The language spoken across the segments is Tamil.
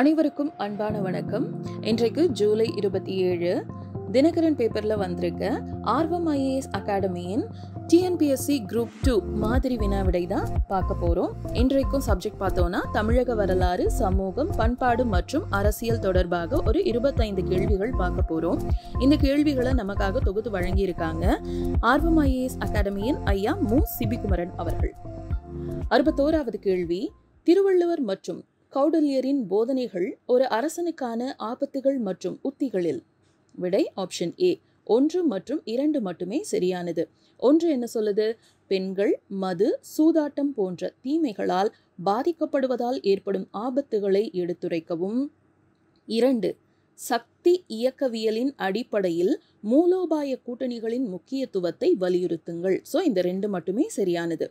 அனைவருக்கும் அன்பான வணக்கம் இன்றைக்கு ஜூலை இருபத்தி ஏழு தினகரன் பேப்பரில் வந்திருக்க ஆர்வம் ஐஏஎஸ் அகாடமியின் டிஎன்பிஎஸ்சி குரூப் டூ மாதிரி வினாவிடை தான் பார்க்க போகிறோம் இன்றைக்கும் சப்ஜெக்ட் பார்த்தோன்னா தமிழக வரலாறு சமூகம் பண்பாடு மற்றும் அரசியல் தொடர்பாக ஒரு இருபத்தைந்து கேள்விகள் பார்க்க போகிறோம் இந்த கேள்விகளை நமக்காக தொகுத்து வழங்கியிருக்காங்க ஆர்வம் ஐஏஎஸ் அகாடமியின் ஐயா மு சிபிகுமரன் அவர்கள் அறுபத்தோராவது கேள்வி திருவள்ளுவர் மற்றும் கௌடல்யரின் போதனைகள் ஒரு அரசனுக்கான ஆபத்துகள் மற்றும் உத்திகளில் விடை ஆப்ஷன் ஏ ஒன்று மற்றும் இரண்டு மட்டுமே சரியானது ஒன்று என்ன சொல்லுது பெண்கள் மது சூதாட்டம் போன்ற தீமைகளால் பாதிக்கப்படுவதால் ஏற்படும் ஆபத்துகளை எடுத்துரைக்கவும் இரண்டு சக்தி இயக்கவியலின் அடிப்படையில் மூலோபாய கூட்டணிகளின் முக்கியத்துவத்தை வலியுறுத்துங்கள் ஸோ இந்த ரெண்டு மட்டுமே சரியானது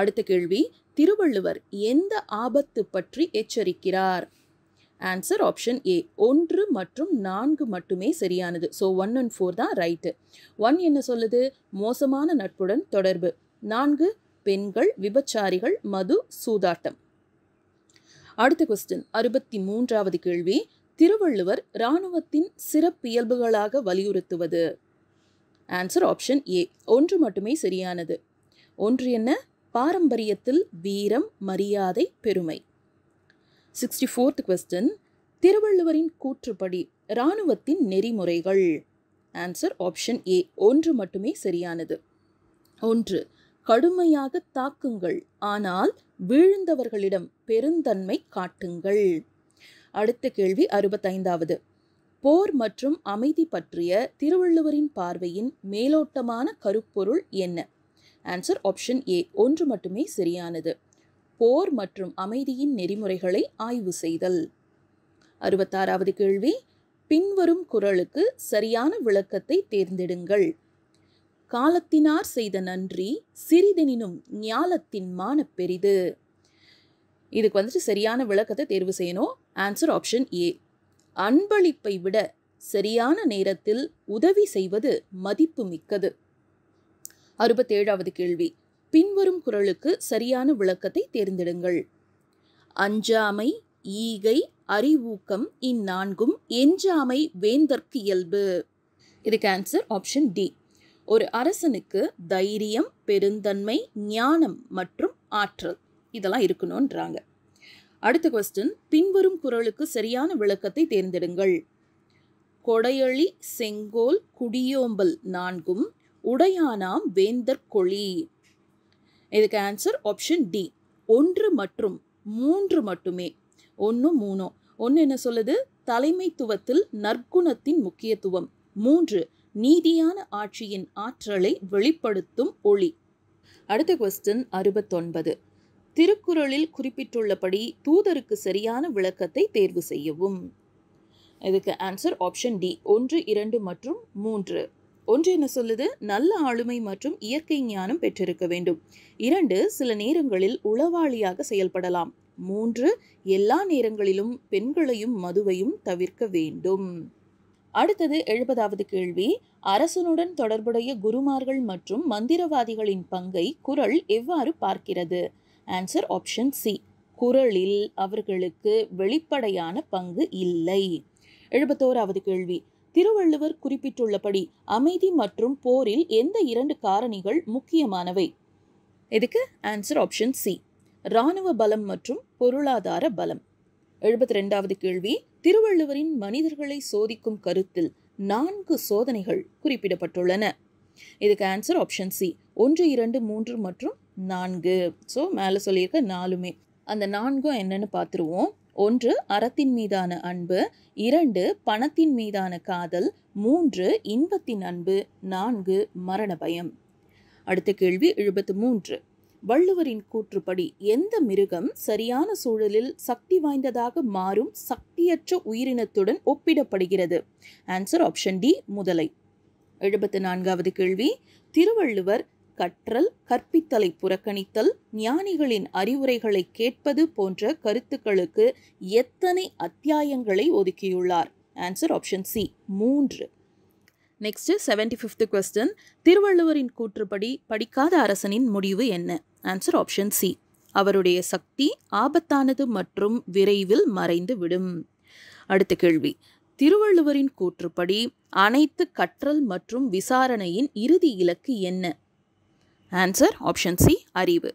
அடுத்த கேள்வி திருவள்ளுவர் எந்த ஆபத்து பற்றி எச்சரிக்கிறார் ஆன்சர் ஆப்ஷன் ஏ ஒன்று மற்றும் நான்கு மட்டுமே சரியானது ஸோ ஒன் அண்ட் ஃபோர் தான் ரைட்டு ஒன் என்ன சொல்லுது மோசமான நட்புடன் தொடர்பு நான்கு பெண்கள் விபச்சாரிகள் மது சூதாட்டம் அடுத்த கொஸ்டின் அறுபத்தி மூன்றாவது கேள்வி திருவள்ளுவர் இராணுவத்தின் சிறப்பியல்புகளாக வலியுறுத்துவது ஆன்சர் ஆப்ஷன் ஏ ஒன்று மட்டுமே சரியானது ஒன்று என்ன பாரம்பரியத்தில் வீரம் மரியாதை பெருமை சிக்ஸ்டி ஃபோர்த் கொஸ்டின் திருவள்ளுவரின் கூற்றுப்படி இராணுவத்தின் நெறிமுறைகள் ஆன்சர் ஆப்ஷன் ஏ ஒன்று மட்டுமே சரியானது ஒன்று கடுமையாக தாக்குங்கள் ஆனால் வீழ்ந்தவர்களிடம் பெருந்தன்மை காட்டுங்கள் அடுத்த கேள்வி அறுபத்தைந்தாவது போர் மற்றும் அமைதி பற்றிய திருவள்ளுவரின் பார்வையின் மேலோட்டமான கருப்பொருள் என்ன ஆன்சர் ஆப்ஷன் ஏ ஒன்று மட்டுமே சரியானது போர் மற்றும் அமைதியின் நெறிமுறைகளை ஆய்வு செய்தல் அறுபத்தாறாவது கேள்வி பின்வரும் குரலுக்கு சரியான விளக்கத்தை தேர்ந்தெடுங்கள் காலத்தினார் செய்த நன்றி சிறிதெனினும் ஞாலத்தின் மான பெரிது இதுக்கு வந்துட்டு சரியான விளக்கத்தை தேர்வு செய்யணும் ஆன்சர் ஆப்ஷன் ஏ அன்பளிப்பை விட சரியான நேரத்தில் உதவி செய்வது மதிப்பு மிக்கது அறுபத்தேழாவது கேள்வி பின்வரும் குரலுக்கு சரியான விளக்கத்தை தேர்ந்தெடுங்கள் அஞ்சாமை ஈகை அறிவூக்கம் இந்நான்கும் எஞ்சாமை வேந்தற்கு இயல்பு இதுக்கு ஆன்சர் ஆப்ஷன் டி ஒரு அரசனுக்கு தைரியம் பெருந்தன்மை ஞானம் மற்றும் ஆற்றல் இதெல்லாம் இருக்கணுன்றாங்க அடுத்த கொஸ்டின் பின்வரும் குரலுக்கு சரியான விளக்கத்தை தேர்ந்தெடுங்கள் கொடையளி செங்கோல் குடியோம்பல் நான்கும் உடையானாம் வேந்தர் கொழி இதுக்கு ஆன்சர் ஆப்ஷன் டி ஒன்று மற்றும் மூன்று மட்டுமே ஒன்று மூணோ ஒன்று என்ன சொல்லுது தலைமைத்துவத்தில் நற்குணத்தின் முக்கியத்துவம் மூன்று நீதியான ஆட்சியின் ஆற்றலை வெளிப்படுத்தும் ஒளி அடுத்த கொஸ்டின் அறுபத்தொன்பது திருக்குறளில் குறிப்பிட்டுள்ளபடி தூதருக்கு சரியான விளக்கத்தை தேர்வு செய்யவும் இதுக்கு ஆன்சர் ஆப்ஷன் டி ஒன்று இரண்டு மற்றும் மூன்று ஒன்று என்ன சொல்லுது நல்ல ஆளுமை மற்றும் இயற்கை ஞானம் பெற்றிருக்க வேண்டும் இரண்டு சில நேரங்களில் உளவாளியாக செயல்படலாம் மூன்று எல்லா நேரங்களிலும் பெண்களையும் மதுவையும் தவிர்க்க வேண்டும் அடுத்தது எழுபதாவது கேள்வி அரசனுடன் தொடர்புடைய குருமார்கள் மற்றும் மந்திரவாதிகளின் பங்கை குரல் எவ்வாறு பார்க்கிறது ஆன்சர் ஆப்ஷன் சி குரலில் அவர்களுக்கு வெளிப்படையான பங்கு இல்லை எழுபத்தோராவது கேள்வி திருவள்ளுவர் குறிப்பிட்டுள்ளபடி அமைதி மற்றும் போரில் எந்த இரண்டு காரணிகள் முக்கியமானவை எதுக்கு ஆன்சர் ஆப்ஷன் சி இராணுவ பலம் மற்றும் பொருளாதார பலம் எழுபத்தி ரெண்டாவது கேள்வி திருவள்ளுவரின் மனிதர்களை சோதிக்கும் கருத்தில் நான்கு சோதனைகள் குறிப்பிடப்பட்டுள்ளன இதுக்கு ஆன்சர் ஆப்ஷன் சி ஒன்று இரண்டு மூன்று மற்றும் நான்கு ஸோ மேலே சொல்லியிருக்க நாலுமே அந்த நான்கும் என்னன்னு பார்த்துருவோம் ஒன்று அறத்தின் மீதான அன்பு இரண்டு பணத்தின் மீதான காதல் மூன்று இன்பத்தின் அன்பு நான்கு மரண பயம் அடுத்த கேள்வி எழுபத்து மூன்று வள்ளுவரின் கூற்றுப்படி எந்த மிருகம் சரியான சூழலில் சக்தி வாய்ந்ததாக மாறும் சக்தியற்ற உயிரினத்துடன் ஒப்பிடப்படுகிறது ஆன்சர் ஆப்ஷன் டி முதலை எழுபத்து நான்காவது கேள்வி திருவள்ளுவர் கற்றல் கற்பித்தலை புறக்கணித்தல் ஞானிகளின் அறிவுரைகளை கேட்பது போன்ற கருத்துக்களுக்கு எத்தனை அத்தியாயங்களை ஒதுக்கியுள்ளார் ஆன்சர் ஆப்ஷன் சி மூன்று நெக்ஸ்ட் செவன்டி ஃபிஃப்த் கொஸ்டின் திருவள்ளுவரின் கூற்றுப்படி படிக்காத அரசனின் முடிவு என்ன ஆன்சர் ஆப்ஷன் சி அவருடைய சக்தி ஆபத்தானது மற்றும் விரைவில் மறைந்து விடும் அடுத்த கேள்வி திருவள்ளுவரின் கூற்றுப்படி அனைத்து கற்றல் மற்றும் விசாரணையின் இறுதி இலக்கு என்ன ஆன்சர் ஆப்ஷன் சி அறிவு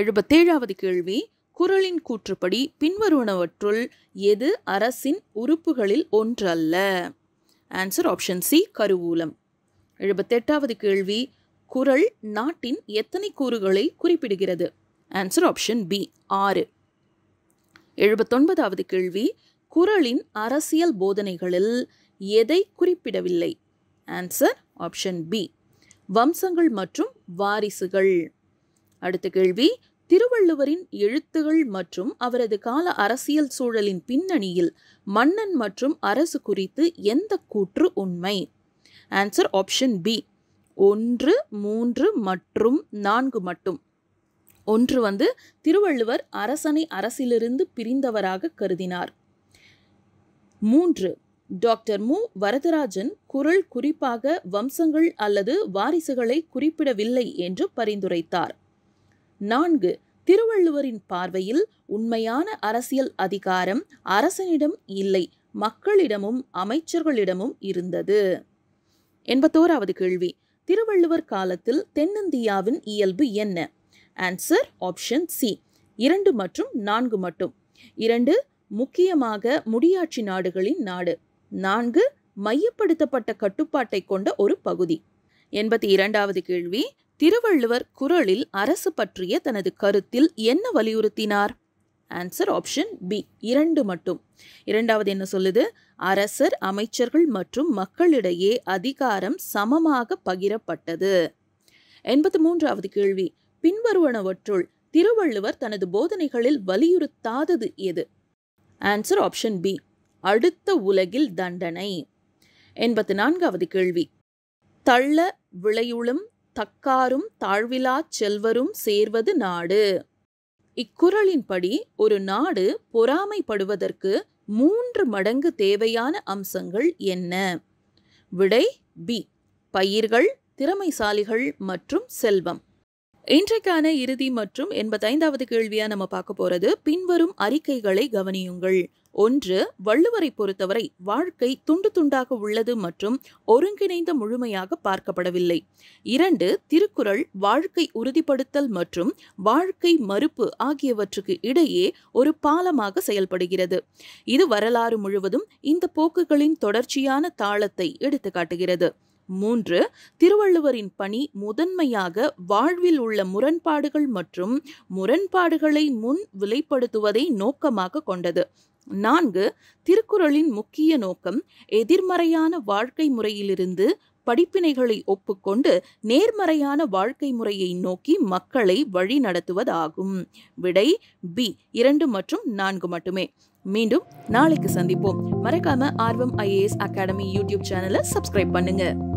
எழுபத்தேழாவது கேள்வி குரலின் கூற்றுப்படி பின்வருவனவற்றுள் எது அரசின் உறுப்புகளில் ஒன்றல்ல ஆன்சர் ஆப்ஷன் சி கருவூலம் எழுபத்தெட்டாவது கேள்வி குரல் நாட்டின் எத்தனை கூறுகளை குறிப்பிடுகிறது ஆன்சர் ஆப்ஷன் பி ஆறு எழுபத்தொன்பதாவது கேள்வி குரலின் அரசியல் போதனைகளில் எதை குறிப்பிடவில்லை ஆன்சர் ஆப்ஷன் பி வம்சங்கள் மற்றும் வாரிசுகள் அடுத்த கேள்வி திருவள்ளுவரின் எழுத்துகள் மற்றும் அவரது கால அரசியல் சூழலின் பின்னணியில் மன்னன் மற்றும் அரசு குறித்து எந்த கூற்று உண்மை ஆன்சர் ஆப்ஷன் பி ஒன்று மூன்று மற்றும் நான்கு மட்டும் ஒன்று வந்து திருவள்ளுவர் அரசனை அரசிலிருந்து பிரிந்தவராக கருதினார் மூன்று டாக்டர் மு வரதராஜன் குரல் குறிப்பாக வம்சங்கள் அல்லது வாரிசுகளை குறிப்பிடவில்லை என்று பரிந்துரைத்தார் நான்கு திருவள்ளுவரின் பார்வையில் உண்மையான அரசியல் அதிகாரம் அரசனிடம் இல்லை மக்களிடமும் அமைச்சர்களிடமும் இருந்தது எண்பத்தோராவது கேள்வி திருவள்ளுவர் காலத்தில் தென்னிந்தியாவின் இயல்பு என்ன ஆன்சர் ஆப்ஷன் சி இரண்டு மற்றும் நான்கு மட்டும் இரண்டு முக்கியமாக முடியாட்சி நாடுகளின் நாடு நான்கு மையப்படுத்தப்பட்ட கட்டுப்பாட்டை கொண்ட ஒரு பகுதி எண்பத்தி இரண்டாவது கேள்வி திருவள்ளுவர் குரலில் அரசு பற்றிய தனது கருத்தில் என்ன வலியுறுத்தினார் ஆன்சர் ஆப்ஷன் பி இரண்டு மட்டும் இரண்டாவது என்ன சொல்லுது அரசர் அமைச்சர்கள் மற்றும் மக்களிடையே அதிகாரம் சமமாக பகிரப்பட்டது எண்பத்தி மூன்றாவது கேள்வி பின்வருவனவற்றுள் திருவள்ளுவர் தனது போதனைகளில் வலியுறுத்தாதது எது ஆன்சர் ஆப்ஷன் பி அடுத்த உலகில் தண்டனை எண்பத்தி நான்காவது கேள்வி தள்ள விளையுளும் தக்காரும் தாழ்விலா செல்வரும் சேர்வது நாடு இக்குறளின்படி ஒரு நாடு பொறாமைப்படுவதற்கு மூன்று மடங்கு தேவையான அம்சங்கள் என்ன விடை பி பயிர்கள் திறமைசாலிகள் மற்றும் செல்வம் இன்றைக்கான இறுதி மற்றும் எண்பத்தைந்தாவது கேள்வியா நம்ம பார்க்க போறது பின்வரும் அறிக்கைகளை கவனியுங்கள் ஒன்று வள்ளுவரை பொறுத்தவரை வாழ்க்கை துண்டு துண்டாக உள்ளது மற்றும் ஒருங்கிணைந்த முழுமையாக பார்க்கப்படவில்லை இரண்டு திருக்குறள் வாழ்க்கை உறுதிப்படுத்தல் மற்றும் வாழ்க்கை மறுப்பு ஆகியவற்றுக்கு இடையே ஒரு பாலமாக செயல்படுகிறது இது வரலாறு முழுவதும் இந்த போக்குகளின் தொடர்ச்சியான தாளத்தை எடுத்துக்காட்டுகிறது மூன்று திருவள்ளுவரின் பணி முதன்மையாக வாழ்வில் உள்ள முரண்பாடுகள் மற்றும் முரண்பாடுகளை முன் விலைப்படுத்துவதை நோக்கமாக கொண்டது நான்கு திருக்குறளின் முக்கிய நோக்கம் எதிர்மறையான வாழ்க்கை முறையிலிருந்து படிப்பினைகளை ஒப்புக்கொண்டு நேர்மறையான வாழ்க்கை முறையை நோக்கி மக்களை வழிநடத்துவதாகும் விடை பி இரண்டு மற்றும் நான்கு மட்டுமே மீண்டும் நாளைக்கு சந்திப்போம் மறக்காம ஆர்வம் ஐஏஎஸ் அகாடமி யூடியூப் சேனலை சப்ஸ்கிரைப் பண்ணுங்கள்